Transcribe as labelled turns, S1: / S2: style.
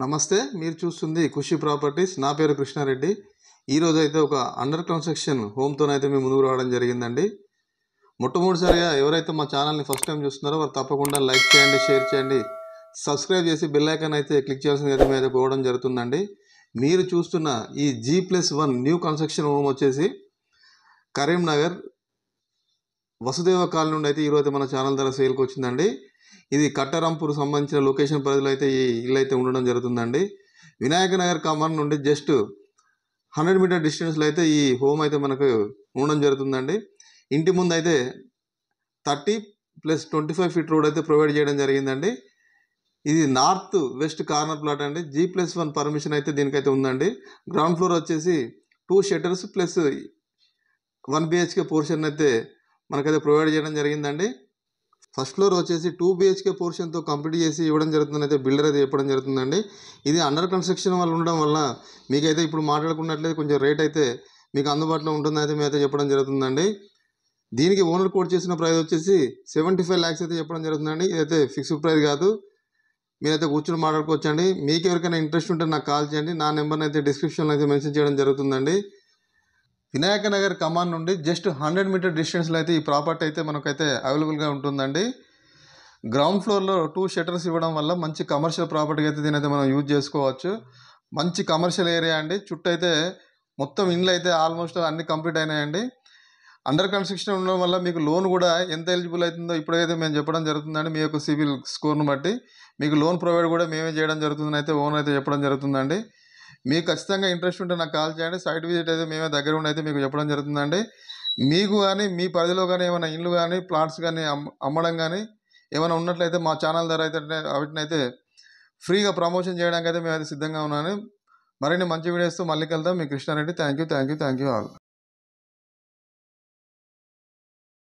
S1: నమస్తే మీరు చూస్తుంది ఖుషి ప్రాపర్టీస్ నా పేరు కృష్ణారెడ్డి ఈరోజు అయితే ఒక అండర్ కన్స్ట్రక్షన్ హోమ్తోనైతే మేము ముందుకు రావడం జరిగిందండి మొట్టమొదటిసారిగా ఎవరైతే మా ఛానల్ని ఫస్ట్ టైం చూస్తున్నారో వారు తప్పకుండా లైక్ చేయండి షేర్ చేయండి సబ్స్క్రైబ్ చేసి బెల్ ఐకాన్ అయితే క్లిక్ చేయాల్సింది అయితే మేము పోవడం జరుగుతుందండి మీరు చూస్తున్న ఈ G plus one new construction home వచ్చేసి కరీంనగర్ వసుదేవ కాలనీ నుండి అయితే ఈరోజు మన ఛానల్ ద్వారా సేల్కి వచ్చిందండి ఇది కట్టరాంపూర్ సంబంధించిన లొకేషన్ పరిధిలో అయితే ఈ ఇల్లు అయితే ఉండడం జరుగుతుందండి వినాయక నగర్ కమర్ నుండి జస్ట్ హండ్రెడ్ మీటర్ డిస్టెన్స్లో అయితే ఈ హోమ్ అయితే మనకు ఉండడం జరుగుతుందండి ఇంటి ముందు అయితే thirty plus twenty five feet road అయితే ప్రొవైడ్ చేయడం జరిగిందండి ఇది నార్త్ వెస్ట్ కార్నర్ ప్లాట్ అండి జీ ప్లస్ వన్ పర్మిషన్ అయితే దీనికైతే ఉందండి గ్రౌండ్ ఫ్లోర్ వచ్చేసి two shutters plus one BHK portion అయితే మనకైతే ప్రొవైడ్ చేయడం జరిగిందండి ఫస్ట్ ఫ్లోర్ వచ్చేసి టూ బీహెచ్కే పోర్షన్తో కంప్లీట్ చేసి ఇవ్వడం జరుగుతుంది అయితే బిల్డర్ అయితే చెప్పడం జరుగుతుందండి ఇది అండర్ కన్స్ట్రక్షన్ వల్ల ఉండడం వల్ల మీకైతే ఇప్పుడు మాట్లాడుకున్నట్లయితే కొంచెం రేట్ అయితే మీకు అందుబాటులో ఉంటుందైతే అయితే చెప్పడం జరుగుతుందండి దీనికి ఓనర్ కోడ్ చేసిన ప్రైస్ వచ్చేసి సెవెంటీ ఫైవ్ ల్యాక్స్ అయితే చెప్పడం జరుగుతుందండి ఇదైతే ఫిక్స్డ్ ప్రైస్ కాదు మీరైతే కూర్చొని మాట్లాడుకోవచ్చండి మీకు ఎవరికైనా ఇంట్రెస్ట్ ఉంటే నాకు కాల్ చేయండి నా నెంబర్ని అయితే డిస్క్రిప్షన్లో అయితే మెన్షన్ చేయడం జరుగుతుందండి వినాయక నగర్ కమాన్ నుండి జస్ట్ హండ్రెడ్ మీటర్ డిస్టెన్స్లో అయితే ఈ ప్రాపర్టీ అయితే మనకైతే అవైలబుల్గా ఉంటుందండి గ్రౌండ్ ఫ్లోర్లో టూ షటర్స్ ఇవ్వడం వల్ల మంచి కమర్షియల్ ప్రాపర్టీ అయితే దీని అయితే మనం యూజ్ చేసుకోవచ్చు మంచి కమర్షియల్ ఏరియా అండి చుట్టూ అయితే మొత్తం ఇండ్లు అయితే ఆల్మోస్ట్ అన్ని కంప్లీట్ అయినాయండి అండర్ కన్స్ట్రక్షన్ ఉండడం వల్ల మీకు లోన్ కూడా ఎంత ఎలిజిబుల్ అవుతుందో ఇప్పుడైతే మేము చెప్పడం జరుగుతుందండి మీ యొక్క సివిల్ స్కోర్ను బట్టి మీకు లోన్ ప్రొవైడ్ కూడా మేమే చేయడం జరుగుతుందని అయితే ఓన్ అయితే చెప్పడం జరుగుతుందండి మీకు ఖచ్చితంగా ఇంట్రెస్ట్ ఉంటే నాకు కాల్ చేయండి సైట్ విజిట్ అయితే మేమే దగ్గర ఉండి అయితే మీకు చెప్పడం జరుగుతుందండి మీకు కానీ మీ పరిధిలో కానీ ఏమైనా ఇండ్లు కానీ ప్లాట్స్ కానీ అమ్మడం కానీ ఏమైనా ఉన్నట్లయితే మా ఛానల్ ద్వారా అయితే వాటినైతే ఫ్రీగా ప్రమోషన్ చేయడానికి అయితే మేమైతే సిద్ధంగా ఉన్నాను మరిన్ని మంచి వీడియోస్తో మళ్ళీ కలుద్దాం మీ Krishna Reddy thank you thank you thank you all